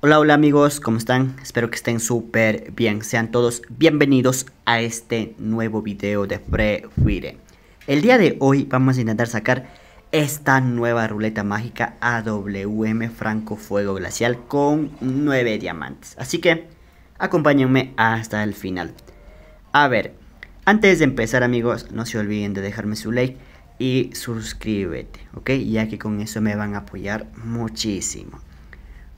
Hola, hola amigos, ¿cómo están? Espero que estén súper bien. Sean todos bienvenidos a este nuevo video de Free El día de hoy vamos a intentar sacar esta nueva ruleta mágica AWM Franco Fuego Glacial con 9 diamantes. Así que acompáñenme hasta el final. A ver, antes de empezar amigos, no se olviden de dejarme su like y suscríbete, ¿ok? Ya que con eso me van a apoyar muchísimo.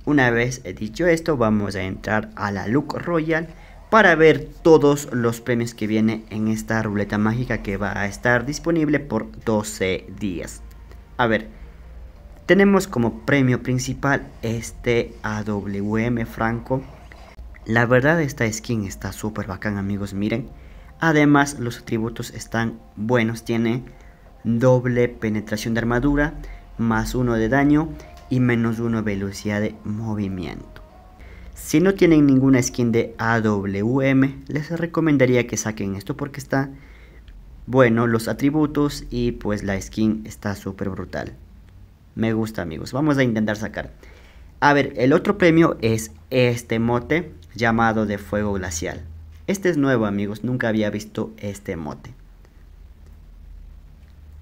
Una vez dicho esto, vamos a entrar a la Look Royal para ver todos los premios que viene en esta ruleta mágica que va a estar disponible por 12 días. A ver, tenemos como premio principal este AWM Franco. La verdad esta skin está súper bacán amigos, miren. Además los atributos están buenos, tiene doble penetración de armadura, más uno de daño y menos 1 velocidad de movimiento. Si no tienen ninguna skin de AWM, les recomendaría que saquen esto porque está bueno los atributos y pues la skin está súper brutal. Me gusta amigos, vamos a intentar sacar. A ver, el otro premio es este mote llamado de fuego glacial. Este es nuevo amigos, nunca había visto este mote.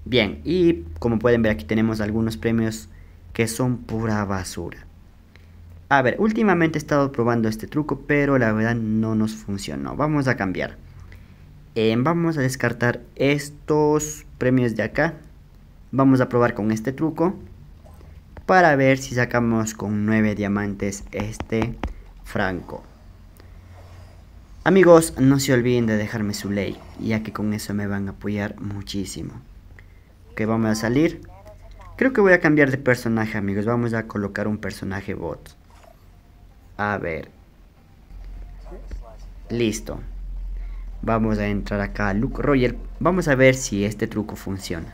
Bien, y como pueden ver aquí tenemos algunos premios que son pura basura. A ver, últimamente he estado probando este truco, pero la verdad no nos funcionó. Vamos a cambiar. Em, vamos a descartar estos premios de acá. Vamos a probar con este truco para ver si sacamos con 9 diamantes este franco. Amigos, no se olviden de dejarme su like, ya que con eso me van a apoyar muchísimo. Que vamos a salir. Creo que voy a cambiar de personaje, amigos. Vamos a colocar un personaje bot. A ver. Listo. Vamos a entrar acá a Luke Roger. Vamos a ver si este truco funciona.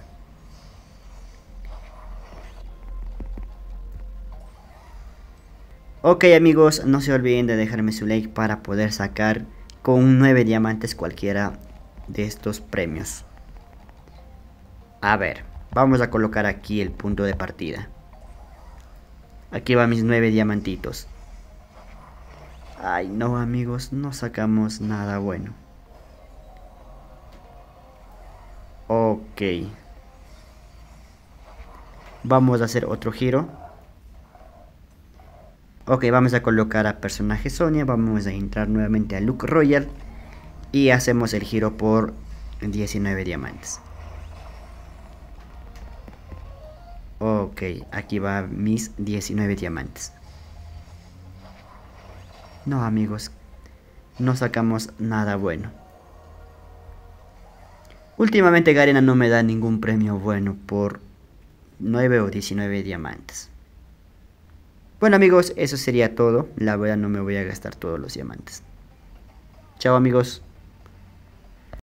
Ok amigos, no se olviden de dejarme su like para poder sacar con 9 diamantes cualquiera de estos premios. A ver. Vamos a colocar aquí el punto de partida. Aquí van mis nueve diamantitos. Ay, no amigos, no sacamos nada bueno. Ok. Vamos a hacer otro giro. Ok, vamos a colocar a personaje Sonia. Vamos a entrar nuevamente a Luke Royal. Y hacemos el giro por 19 diamantes. Ok, aquí va mis 19 diamantes. No, amigos. No sacamos nada bueno. Últimamente Garena no me da ningún premio bueno por 9 o 19 diamantes. Bueno amigos, eso sería todo. La verdad no me voy a gastar todos los diamantes. Chao amigos.